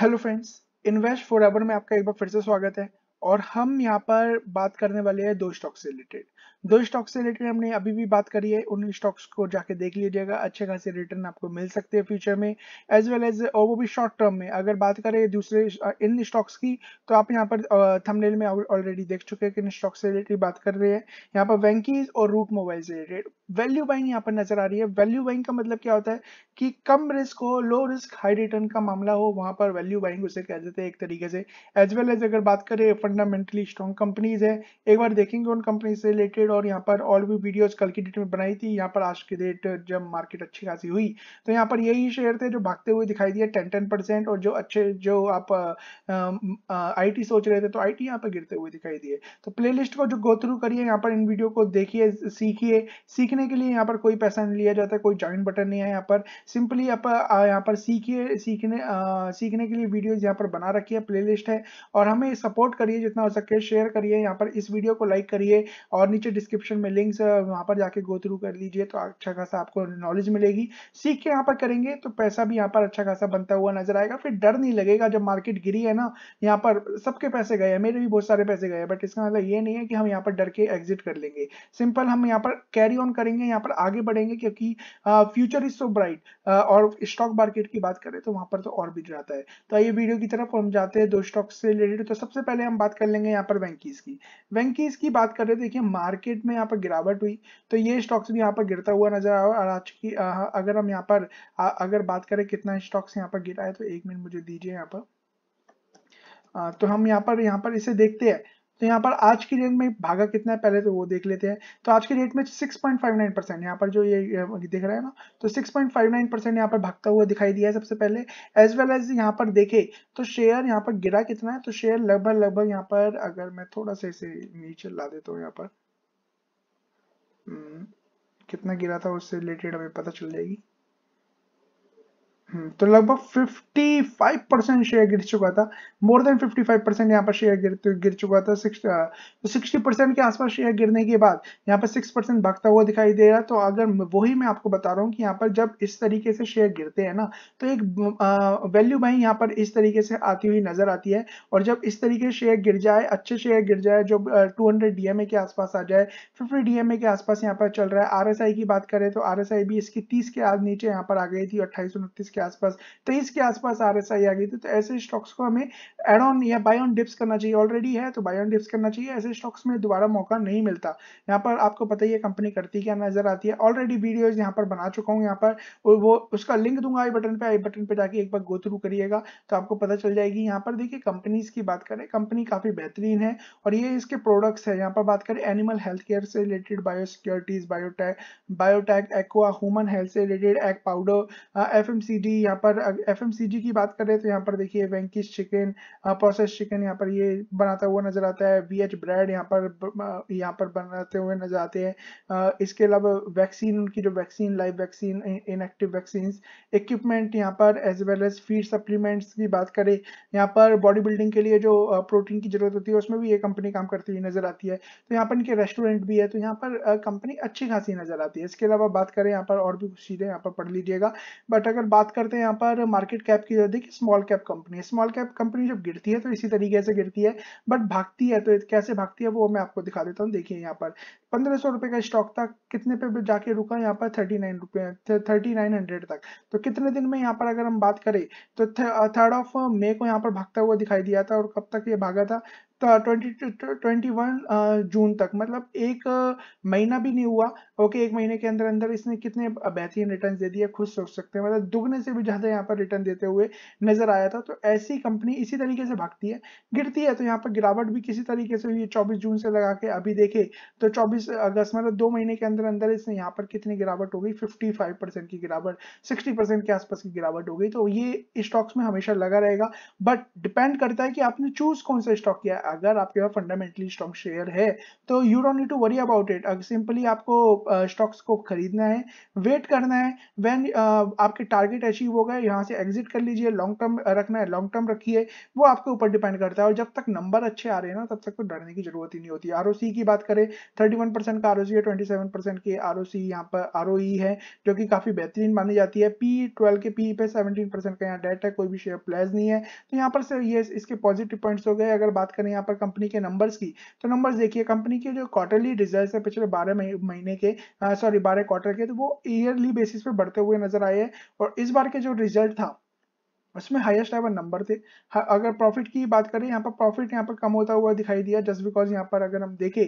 Hello friends invest for ever में आपका एक बार फिर से स्वागत है और हम यहाँ पर बात करने वाले हैं दो स्टॉक से रिलेटेड दो स्टॉक से रिलेटेड हमने अभी भी बात करी है उन स्टॉक्स को जाके देख लीजिएगा अच्छे खासे रिटर्न आपको मिल सकते हैं फ्यूचर में एज वेल एज और वो भी शॉर्ट टर्म में अगर बात करें दूसरे इन स्टॉक्स की तो आप यहाँ पर थमलेल में ऑलरेडी देख चुके हैं कि इन स्टॉक से रिलेटेड बात कर रहे हैं यहाँ पर वैंकीज और रूट मोबाइल से रिलेटेड वैल्यू बाइंग यहाँ पर नजर आ रही है वैल्यू बाइंग का मतलब क्या होता है कि कम रिस्क हो लो रिस्क हाई रिटर्न का मामला हो वहां पर वैल्यू बाइंग उसे कह देते हैं एक तरीके से एज वेल एज अगर बात करें फंडामेंटली स्ट्रॉन्ग कंपनीज है एक बार देखेंगे उन कंपनी से रिलेटेड और यहाँ पर और भी वीडियोज कल की डेट में बनाई थी यहाँ पर आज की डेट जब मार्केट अच्छी खासी हुई तो यहाँ पर यही शेयर थे जो भागते हुए दिखाई दिए टेन टेन परसेंट और जो अच्छे जो आप आई सोच रहे थे तो आई टी यहाँ पर गिरते हुए दिखाई दिए तो प्ले को जो गो थ्रू करिए यहाँ पर इन वीडियो को देखिए सीखिए सीखने देखने के लिए यहाँ पर कोई पैसा नहीं लिया जाता कोई ज्वाइन बटन नहीं है यहाँ पर सिंपली आप यहाँ पर सीखिए सीखने आ, सीखने के लिए वीडियोज यहाँ पर बना रखी है प्ले है और हमें सपोर्ट करिए जितना हो सके शेयर करिए यहाँ पर इस वीडियो को लाइक करिए और नीचे डिस्क्रिप्शन में लिंक्स वहाँ पर जाके गो थ्रू कर लीजिए तो अच्छा खासा आपको नॉलेज मिलेगी सीख के यहाँ पर करेंगे तो पैसा भी यहाँ पर अच्छा खासा बनता हुआ नजर आएगा फिर डर नहीं लगेगा जब मार्केट गिरी है ना यहाँ पर सबके पैसे गए हैं मेरे भी बहुत सारे पैसे गए हैं बट इसका मतलब ये नहीं है कि हम यहाँ पर डर के एग्जिट कर लेंगे सिंपल हम यहाँ पर कैरी ऑन करेंगे करेंगे यहाँ पर आगे बढ़ेंगे क्योंकि फ्यूचर इज सो ब्राइट और स्टॉक मार्केट की बात करें तो वहां पर तो और भी जाता है तो आइए वीडियो की तरफ हम जाते हैं दो स्टॉक से रिलेटेड तो सबसे पहले हम बात कर लेंगे यहाँ पर वैंकीज की वैंकीज की बात कर रहे हैं देखिए मार्केट में यहाँ पर गिरावट हुई तो ये स्टॉक्स भी यहाँ पर गिरता हुआ नजर आया और आज की अगर हम यहाँ पर अगर बात करें कितना स्टॉक्स यहाँ पर गिरा है तो एक मिनट मुझे दीजिए यहाँ पर तो हम यहाँ पर यहाँ पर इसे देखते हैं तो यहाँ पर आज की डेट में भागा कितना है पहले तो वो देख लेते हैं तो आज की डेट में 6.59 परसेंट यहाँ पर जो ये दिख रहा है ना तो 6.59 परसेंट यहाँ पर भागता हुआ दिखाई दिया है सबसे पहले एज वेल एज यहाँ पर देखे तो शेयर यहाँ पर गिरा कितना है तो शेयर लगभग लगभग यहाँ पर अगर मैं थोड़ा सा इसे नीचे ला देता हूँ यहाँ पर हम्म, कितना गिरा था उससे रिलेटेड हमें पता चल जाएगी हम्म, तो लगभग 55 परसेंट शेयर गिर चुका था मोर देन 55 परसेंट यहाँ पर शेयर गिर तो गिर चुका था uh, तो सिक्सटी परसेंट के आसपास शेयर गिरने के बाद यहाँ पर 6 परसेंट भागता हुआ दिखाई दे रहा तो अगर वही मैं आपको बता रहा हूँ कि यहाँ पर जब इस तरीके से शेयर गिरते हैं ना तो एक वैल्यू uh, बाइंग यहाँ पर इस तरीके से आती हुई नजर आती है और जब इस तरीके शेयर गिर जाए अच्छे शेयर गिर जाए जो टू हंड्रेड के आसपास आ जाए फिफ्टी डीएमए के आसपास यहाँ पर चल रहा है आर की बात करें तो आर भी इसकी तीस के नीचे यहाँ पर आ गई थी अट्ठाईस के आसपास तेईस के आसपास आर एस आई आ गई थी तो ऐसे स्टॉक्स को हमें एड ऑन या बाय ऑन डिप्स करना चाहिए ऑलरेडी है तो बाय ऑन डिप्स करना चाहिए ऐसे स्टॉक्स में दोबारा मौका नहीं मिलता यहाँ पर आपको पता ही है कंपनी करती क्या नजर आती है ऑलरेडी वीडियोज यहाँ पर बना चुका हूँ यहाँ पर वो उसका लिंक दूंगा आई बटन पे आई बटन पे जाके एक बार गो थ्रू करिएगा तो आपको पता चल जाएगी यहाँ पर देखिए कंपनीज की बात करें कंपनी काफी बेहतरीन है और ये इसके प्रोडक्ट्स है यहाँ पर बात करें एनिमल हेल्थ केयर से related biosecurities biotech biotech aqua human health से related egg powder F M C दूसरी यहाँ पर एफ की बात करें तो यहाँ पर देखिए वेंकिस चिकन प्रोसेस चिकन यहाँ पर ये बनाता हुआ नजर आता है वी एच ब्रेड यहाँ पर यहाँ पर बनाते हुए नजर आते हैं इसके अलावा वैक्सीन उनकी जो vaccine live vaccine inactive vaccine equipment यहाँ पर as well as feed supplements की बात करें यहाँ पर बॉडी बिल्डिंग के लिए जो प्रोटीन की जरूरत होती है उसमें भी ये कंपनी काम करती हुई नजर आती है तो यहाँ पर इनके रेस्टोरेंट भी है तो यहाँ पर कंपनी अच्छी खासी नजर आती है इसके अलावा बात करें यहाँ पर और भी कुछ चीजें यहाँ पर पढ़ लीजिएगा बट अगर बात करते हैं यहाँ पर मार्केट कैप की देखिए small cap company small cap company जब गिरती है तो इसी तरीके से गिरती है बट भागती है तो कैसे भागती है वो मैं आपको दिखा देता हूँ देखिए यहाँ पर पंद्रह सौ रुपए का स्टॉक था कितने पे जाके रुका यहाँ पर थर्टी नाइन रुपए थर्टी नाइन हंड्रेड तक तो कितने दिन में यहाँ पर अगर हम बात करें तो थर्ड ऑफ मे को यहाँ पर भागता हुआ दिखाई दिया था और कब तक ये भागा था ट्वेंटी ट्वेंटी वन जून तक मतलब एक महीना भी नहीं हुआ ओके एक महीने के अंदर अंदर इसने कितने बेहतरीन रिटर्न दे दिए खुद सोच सकते हैं मतलब दुगने से भी ज़्यादा यहाँ पर रिटर्न देते हुए नजर आया था तो ऐसी कंपनी इसी तरीके से भागती है गिरती है तो यहाँ पर गिरावट भी किसी तरीके से हुई है चौबीस जून से लगा के अभी देखे तो चौबीस इस अगस्त मतलब दो महीने के अंदर अंदर इसने यहाँ पर कितनी गिरावट हो गई फिफ्टी फाइव परसेंट की गिरावट सिक्सटी परसेंट के आसपास की गिरावट हो गई तो ये स्टॉक्स में हमेशा लगा रहेगा बट डिपेंड करता है कि आपने चूज कौन सा स्टॉक किया अगर आपके पास फंडामेंटली स्ट्रॉन्ग शेयर है तो you don't need to worry about it simply आपको स्टॉक्स को खरीदना है वेट करना है वेन आपके टारगेट अचीव हो गए यहाँ से एग्जिट कर लीजिए लॉन्ग टर्म रखना है लॉन्ग टर्म रखिए वो आपके ऊपर डिपेंड करता है और जब तक नंबर अच्छे आ रहे हैं ना तब तक तो डरने की जरूरत ही नहीं होती आर की बात करें थर्टी सेवन परसेंट का आर है ट्वेंटी सेवन परसेंट की आर यहाँ पर आर e है जो कि काफी बेहतरीन मानी जाती है पी ट्वेल्व के पी पे सेवनटीन परसेंट का यहाँ डेट है कोई भी शेयर प्लेज नहीं है तो यहाँ पर सर ये इसके पॉजिटिव पॉइंट्स हो गए अगर बात करें यहाँ पर कंपनी के नंबर्स की तो नंबर्स देखिए कंपनी के जो क्वार्टरली रिजल्ट है पिछले बारह महीने के सॉरी बारह क्वार्टर के तो वो ईयरली बेसिस पे बढ़ते हुए नजर आए हैं और इस बार के जो रिजल्ट था उसमें हाईएस्ट एवर नंबर थे अगर प्रॉफिट की बात करें यहाँ पर प्रॉफिट यहाँ पर कम होता हुआ दिखाई दिया जस्ट बिकॉज यहाँ पर अगर हम देखें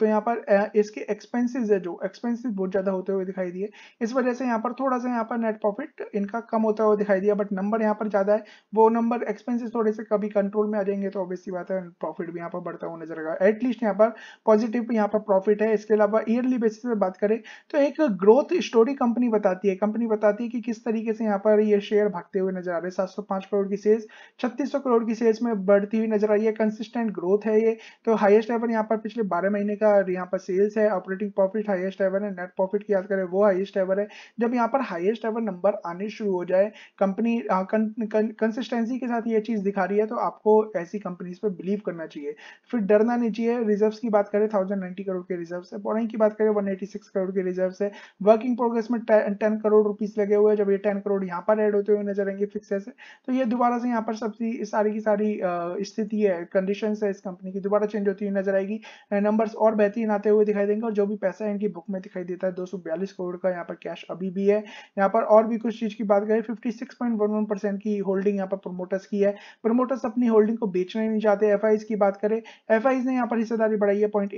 तो यहाँ पर इसके एक्सपेंसेस है जो एक्सपेंसेस बहुत ज़्यादा होते हुए दिखाई दिए इस वजह से यहाँ पर थोड़ा सा यहाँ पर नेट प्रॉफिट इनका कम होता हुआ दिखाई दिया बट नंबर यहाँ पर ज़्यादा है वो नंबर एक्सपेंसिस थोड़े से कभी कंट्रोल में आ जाएंगे तो ऑब्वियसली बात है प्रॉफिट भी यहाँ पर बढ़ता हुआ नजर आएगा एटलीस्ट यहाँ पर पॉजिटिव यहाँ पर प्रॉफिट है इसके अलावा ईयरली बेसिस पर बात करें तो एक ग्रोथ स्टोरी कंपनी बताती है कंपनी बताती है कि किस तरीके से यहाँ पर ये शेयर भागते हुए नजर आ रहे साढ़े सात सौ पांच करोड़ की सेल्स छत्तीस सौ करोड़ की सेल्स में बढ़ती हुई नजर आई है कंसिस्टेंट ग्रोथ है ये तो हाईएस्ट एवर यहाँ पर पिछले बारह महीने का यहाँ पर सेल्स है ऑपरेटिंग प्रॉफिट हाईएस्ट एवर है नेट प्रॉफिट की याद करें वो हाईएस्ट एवर है जब यहाँ पर हाईएस्ट एवर नंबर आने शुरू हो जाए कंपनी कंसिस्टेंसी हाँ, के साथ ये चीज दिखा रही है तो आपको ऐसी कंपनीज पर बिलीव करना चाहिए फिर डरना नहीं चाहिए रिजर्व की बात करें थाउजेंड नाइनटी करोड़ के रिजर्व है बोरिंग की बात करें वन एटी सिक्स करोड़ के रिजर्व है वर्किंग प्रोग्रेस में टेन करोड़ रुपीज लगे हुए जब ये टेन करोड़ यहाँ पर एड होते हुए नजर आएंगे फिक्स एक्सेस है तो ये दोबारा से यहाँ पर सब सारी की सारी स्थिति है कंडीशन है इस कंपनी की दोबारा चेंज होती हुई नजर आएगी नंबर्स और बेहतरीन आते हुए दिखाई देंगे और जो भी पैसा इनकी बुक में दिखाई देता है दो करोड़ का यहाँ पर कैश अभी भी है यहाँ पर और भी कुछ चीज की बात करें फिफ्टी की होल्डिंग यहाँ पर प्रोमोटर्स की है प्रोमोटर्स अपनी होल्डिंग को बेचना नहीं चाहते एफ की बात करें एफ ने यहाँ पर हिस्सेदारी बढ़ाई है पॉइंट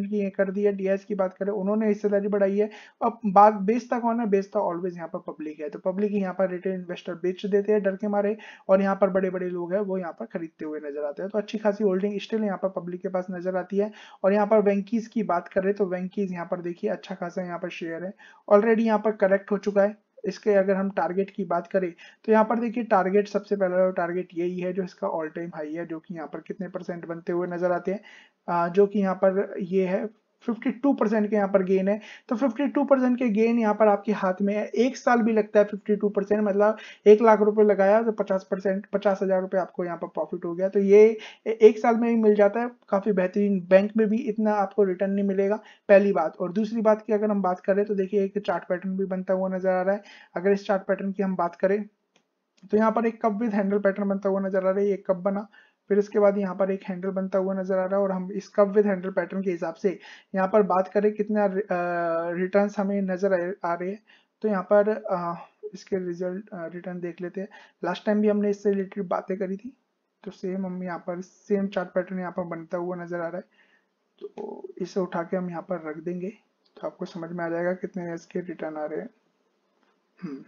की कर दी है डीएस की बात करें उन्होंने हिस्सेदारी बढ़ाई है अब बात बेचता कौन है बेचता ऑलवेज यहाँ पर पब्लिक है तो पब्लिक यहाँ पर रिटेल इन्वेस्टर बेच देते हैं हैं डर के मारे और यहाँ पर बड़े बड़े लोग हैं वो यहाँ पर खरीदते हुए नजर आते हैं तो अच्छी खासी होल्डिंग स्टिल यहाँ पर पब्लिक के पास नजर आती है और यहाँ पर वेंकीज की बात कर रहे तो वेंकीज यहाँ पर देखिए अच्छा खासा यहाँ पर शेयर है ऑलरेडी यहाँ पर करेक्ट हो चुका है इसके अगर हम टारगेट की बात करें तो यहाँ पर देखिए टारगेट सबसे पहला टारगेट यही है जो इसका ऑल टाइम हाई है जो कि यहाँ पर कितने परसेंट बनते हुए नजर आते हैं जो कि यहाँ पर ये है 52 के यहाँ पर गेन है तो 52 के गेन यहाँ पर आपके हाथ में है एक साल भी लगता है 52 मतलब एक लाख रुपए लगाया तो 50 परसेंट पचास हजार रुपये आपको यहाँ पर प्रॉफिट हो गया तो ये एक साल में ही मिल जाता है काफ़ी बेहतरीन बैंक में भी इतना आपको रिटर्न नहीं मिलेगा पहली बात और दूसरी बात की अगर हम बात करें तो देखिए एक चार्ट पैटर्न भी बनता हुआ नजर आ रहा है अगर इस चार्ट पैटर्न की हम बात करें तो यहाँ पर एक कप विद हैंडल पैटर्न बनता हुआ नजर आ रहा है ये कप बना फिर इसके बाद यहाँ पर एक हैंडल बनता हुआ नजर आ रहा है और हम इस कब विद हैंडल पैटर्न के हिसाब से यहाँ पर बात करें कितना रिटर्न हमें नजर आ रहे हैं तो यहाँ पर आ, इसके रिजल्ट रिटर्न देख लेते हैं लास्ट टाइम भी हमने इससे रिलेटेड बातें करी थी तो सेम हम यहाँ पर सेम चार्ट पैटर्न यहाँ पर बनता हुआ नजर आ रहा है तो इसे उठा के हम यहाँ पर रख देंगे तो आपको समझ में आ जाएगा कितने इसके रिटर्न आ रहे हैं हम्म।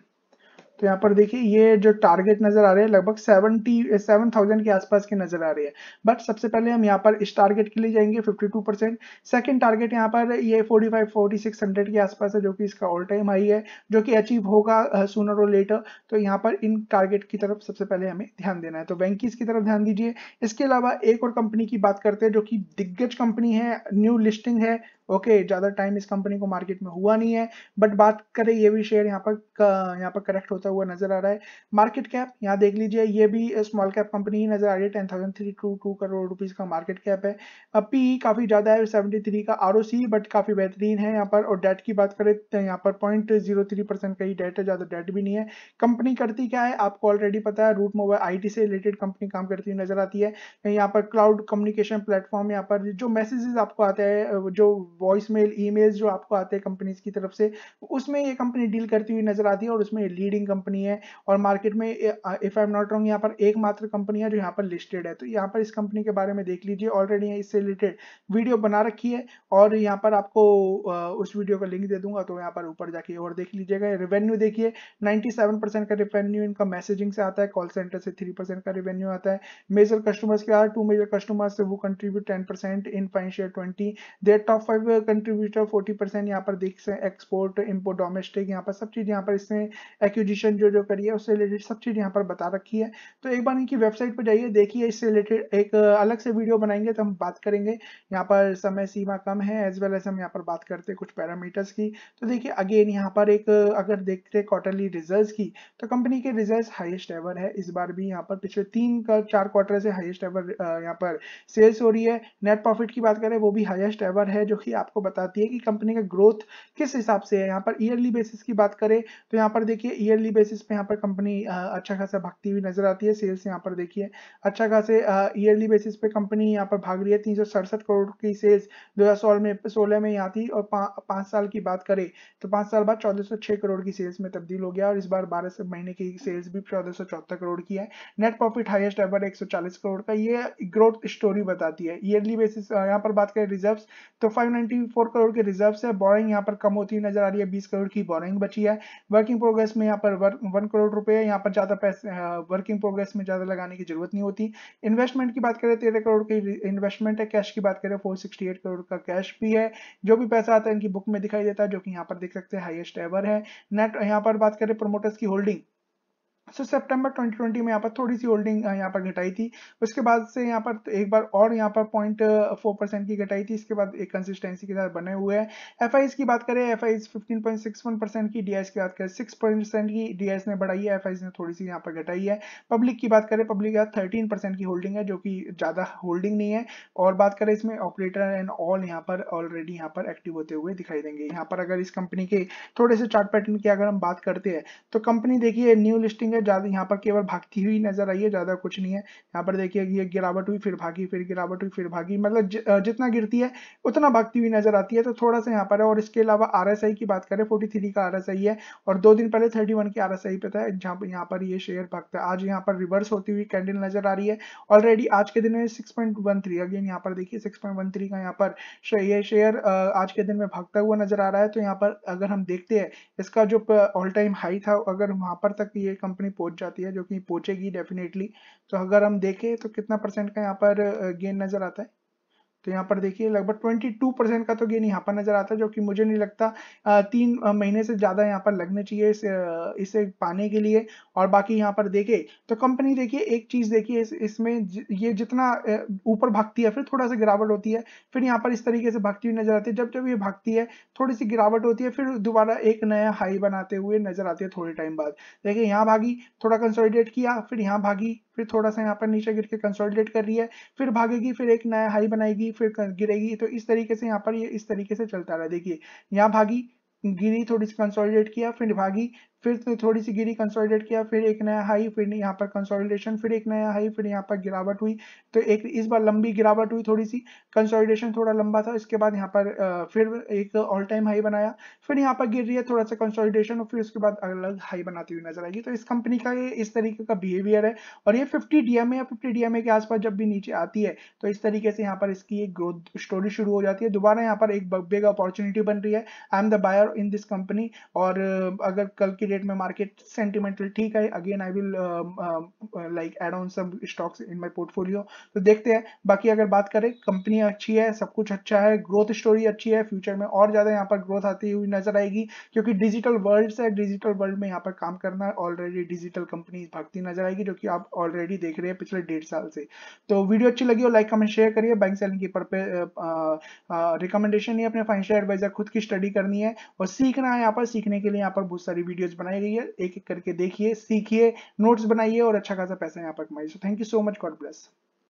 तो यहाँ पर देखिए ये जो टारगेट नजर आ रहे हैं लगभग सेवेंटी सेवन थाउजेंड के आसपास के नजर आ रही है बट सबसे पहले हम यहाँ पर इस टारगेट के लिए जाएंगे fifty two percent second target यहाँ पर ये forty five forty six hundred के आसपास है जो कि इसका ऑल टाइम हाई है जो कि अचीव होगा सुनर और लेटर तो यहाँ पर इन टारगेट की तरफ सबसे पहले हमें ध्यान देना है तो वेंकीज की तरफ ध्यान दीजिए इसके अलावा एक और कंपनी की बात करते हैं जो कि दिग्गज कंपनी है न्यू लिस्टिंग है ओके okay, ज्यादा टाइम इस कंपनी को मार्केट में हुआ नहीं है बट बात करें ये भी शेयर यहाँ पर यहाँ पर करेक्ट होता हुआ नजर आ रहा है मार्केट कैप यहाँ देख लीजिए ये भी स्मॉल कैप कंपनी ही नजर आ रही है ten thousand three two two crore rupees का मार्केट कैप है पी काफी ज्यादा है सेवेंटी थ्री का आर बट काफी बेहतरीन है यहाँ पर और डेट की बात करें तो यहाँ पर पॉइंट जीरो थ्री परसेंट का ही डेट है ज्यादा डेट भी नहीं है कंपनी करती क्या है आपको ऑलरेडी पता है रूट मोबाइल आई से रिलेटेड कंपनी काम करती हुई नजर आती है यहाँ पर क्लाउड कम्युनिकेशन प्लेटफॉर्म यहाँ पर जो मैसेजेस आपको आते हैं जो वॉइस मेल ई जो आपको आते हैं कंपनीज की तरफ से उसमें ये कंपनी डील करती हुई नजर आती है और उसमें लीडिंग कंपनी है और मार्केट में if I am not wrong यहाँ पर एकमात्र कंपनी है जो यहाँ पर लिस्टेड है तो यहाँ पर इस कंपनी के बारे में देख लीजिए ऑलरेडी इससे रिलेटेड वीडियो बना रखी है और यहाँ पर आपको उस वीडियो का लिंक दे दूंगा तो यहाँ पर ऊपर जाके और देख लीजिएगा रेवेन्यू देखिए 97 परसेंट का रेवेन्यू इनका मैसेजिंग से आता है कॉल सेंटर से थ्री परसेंट का रेवेन्यू आता है मेजर कस्टमर्स के आर टू मेजर कस्टमर्स से वो contribute ten percent in financial share there top five contributor 40 percent यहाँ पर देख सकते हैं एक्सपोर्ट इम्पोर्ट डोमेस्टिक यहाँ पर सब चीज़ यहाँ पर इसने एक्विजिशन जो जो करी है उससे रिलेटेड सब चीज़ यहाँ पर बता रखी है तो एक बार इनकी वेबसाइट पर जाइए देखिए इससे रिलेटेड एक अलग से वीडियो बनाएंगे तो हम बात करेंगे यहाँ पर समय सीमा कम है एज वेल एज हम यहाँ पर बात करते हैं कुछ पैरामीटर्स की तो देखिए अगेन यहाँ पर एक अगर देखते हैं क्वार्टरली रिजल्ट की तो कंपनी के रिजल्ट हाइस्ट एवर है इस बार भी यहाँ पर पिछले तीन का चार क्वार्टर से हाइस्ट एवर यहाँ पर सेल्स हो रही है नेट प्रॉफिट की बात करें वो भी हाइस्ट एवर है जो कि आपको बताती है कि कंपनी का ग्रोथ किस हिसाब से है यहाँ पर ईयरली बेसिस की बात करें तो यहाँ पर देखिए ईयरली बेसिस पे यहाँ पर कंपनी अच्छा खासा भागती हुई नजर आती है सेल्स यहाँ पर देखिए अच्छा खासे ईयरली बेसिस पे कंपनी यहाँ पर भाग रही है तीन करोड़ की सेल्स दो में सोलह में यहाँ थी और पाँच साल की बात करें तो पाँच साल बाद चौदह करोड़ की सेल्स में तब्दील हो गया और इस बार बारह महीने की सेल्स भी चौदह करोड़ की है नेट प्रॉफिट हाईएस्ट एवर एक करोड़ का ये ग्रोथ स्टोरी बताती है ईयरली बेसिस यहाँ पर बात करें रिजर्व तो फाइव 124 करोड़ के रिजर्व है बोरिंग यहाँ पर कम होती नजर आ रही है 20 करोड़ की बोरिंग बची है वर्किंग प्रोग्रेस में यहाँ पर वन करोड़ रुपए यहाँ पर ज्यादा पैसे वर्किंग हाँ, प्रोग्रेस में ज्यादा लगाने की जरूरत नहीं होती इन्वेस्टमेंट की बात करें तो तेरह करोड़ की इन्वेस्टमेंट है कैश की बात करें फोर करोड़ का कैश भी है जो भी पैसा आता है इनकी बुक में दिखाई देता है जो कि यहाँ पर देख सकते हैं हाइएस्ट एवर है नेट यहाँ पर बात करें प्रोमोटर्स की होल्डिंग सो सितंबर 2020 में यहाँ पर थोड़ी सी होल्डिंग यहाँ पर घटाई थी उसके बाद से यहाँ पर तो एक बार और यहाँ पर पॉइंट फोर परसेंट की घटाई थी इसके बाद एक कंसिस्टेंसी के साथ बने हुए हैं एफ की बात करें एफ आई परसेंट की डी की बात करें सिक्स परसेंट की डी ने बढ़ाई है एफ ने थोड़ी सी यहाँ पर घटाई है पब्लिक की बात करें पब्लिक का थर्टीन की होल्डिंग है जो कि ज़्यादा होल्डिंग नहीं है और बात करें इसमें ऑपरेटर एंड ऑल यहाँ पर ऑलरेडी यहाँ पर एक्टिव होते हुए दिखाई देंगे यहाँ पर अगर इस कंपनी के थोड़े से चार्ट पैटर्न की अगर हम बात करते हैं तो कंपनी देखिए न्यू लिस्टिंग है ज्यादा यहाँ पर केवल भागती हुई नजर आई है ज्यादा कुछ नहीं है यहाँ पर देखिए ये गिरावट हुई फिर भागी फिर गिरावट हुई फिर भागी मतलब जितना गिरती है उतना भागती हुई नजर आती है तो थोड़ा सा यहाँ पर है और इसके अलावा आर की बात करें फोर्टी का आर है और दो दिन पहले थर्टी की आर पे था जहाँ यहाँ पर ये शेयर भागता है आज यहाँ पर रिवर्स होती हुई कैंडल नजर आ रही है ऑलरेडी आज के दिन में सिक्स अगेन यहाँ पर देखिए सिक्स का यहाँ पर ये शेयर आज के दिन में भागता हुआ नजर आ रहा है तो यहाँ पर अगर हम देखते हैं इसका जो ऑल टाइम हाई था अगर वहां पर तक ये कंपनी अपनी पहुंच जाती है जो कि पहुंचेगी डेफिनेटली तो अगर हम देखें तो कितना परसेंट का यहाँ पर गेन नजर आता है तो यहाँ पर देखिए लगभग 22 परसेंट का तो गेन यहाँ पर नजर आता है जो कि मुझे नहीं लगता तीन महीने से ज़्यादा यहाँ पर लगने चाहिए इसे, इसे पाने के लिए और बाकी यहाँ पर देखे तो कंपनी देखिए एक चीज़ देखिए इस, इसमें ये जितना ऊपर भागती है फिर थोड़ा सा गिरावट होती है फिर यहाँ पर इस तरीके से भागती हुई नजर आती है जब जब ये भागती है थोड़ी सी गिरावट होती है फिर दोबारा एक नया हाई बनाते हुए नजर आती है थोड़े टाइम बाद देखिये यहाँ भागी थोड़ा कंसोलिडेट किया फिर यहाँ भागी फिर थोड़ा सा यहाँ पर नीचे गिर के कंसोलिडेट कर रही है फिर भागेगी फिर एक नया हाई बनाएगी फिर गिरेगी तो इस तरीके से यहाँ पर ये इस तरीके से चलता रहा देखिए यहाँ भागी गिरी थोड़ी सी कंसोलिडेट किया फिर भागी फिर थोड़ी सी गिरी कंसोलिडेट किया फिर एक नया हाई फिर यहाँ पर कंसोलिडेशन फिर एक नया हाई फिर यहाँ पर गिरावट हुई तो एक इस बार लंबी गिरावट हुई थोड़ी सी कंसोलिडेशन थोड़ा लंबा था इसके बाद यहाँ पर फिर एक ऑल टाइम हाई बनाया फिर यहाँ पर गिर रही है थोड़ा सा कंसोलिडेशन और फिर उसके बाद अलग हाई बनाती हुई नजर आएगी तो इस कंपनी का ये इस तरीके का बिहेवियर है और ये फिफ्टी डीएमए या फिफ्टी डीएमए के आसपास जब भी नीचे आती है तो इस तरीके से यहाँ पर इसकी एक ग्रोथ स्टोरी शुरू हो जाती है दोबारा यहाँ पर एक बेग अपॉर्चुनिटी बन रही है I am the buyer in this company और अगर कल की डेट में मार्केट सेंटिमेंटल ठीक है again I will like add on सब स्टॉक्स इन माय पोर्टफोलियो तो देखते हैं बाकी अगर बात करें कंपनी अच्छी है सब कुछ अच्छा है ग्रोथ स्टोरी अच्छी है फ्यूचर में और ज़्यादा यहाँ पर ग्रोथ आती हुई नजर आएगी क्योंकि डिजिटल वर्ल्ड है डिजिटल वर्ल्ड में यहाँ पर काम करना ऑलरेडी डिजिटल कंपनी भागती नजर आएगी जो कि आप ऑलरेडी देख रहे हैं पिछले डेढ़ साल से तो वीडियो अच्छी लगी हो लाइक कमेंट शेयर करिए बैंक सेलिंग की रिकमेंडेशन नहीं अपने फाइनेंशियल एडवाइजर खुद की स्टडी करनी है और सीखना है यहाँ पर सीखने के लिए यहाँ पर बहुत सारी वीडियोज बना बनाई गई है एक एक करके देखिए सीखिए नोट्स बनाइए और अच्छा खासा पैसा यहाँ पर कमाइए so thank you so much God bless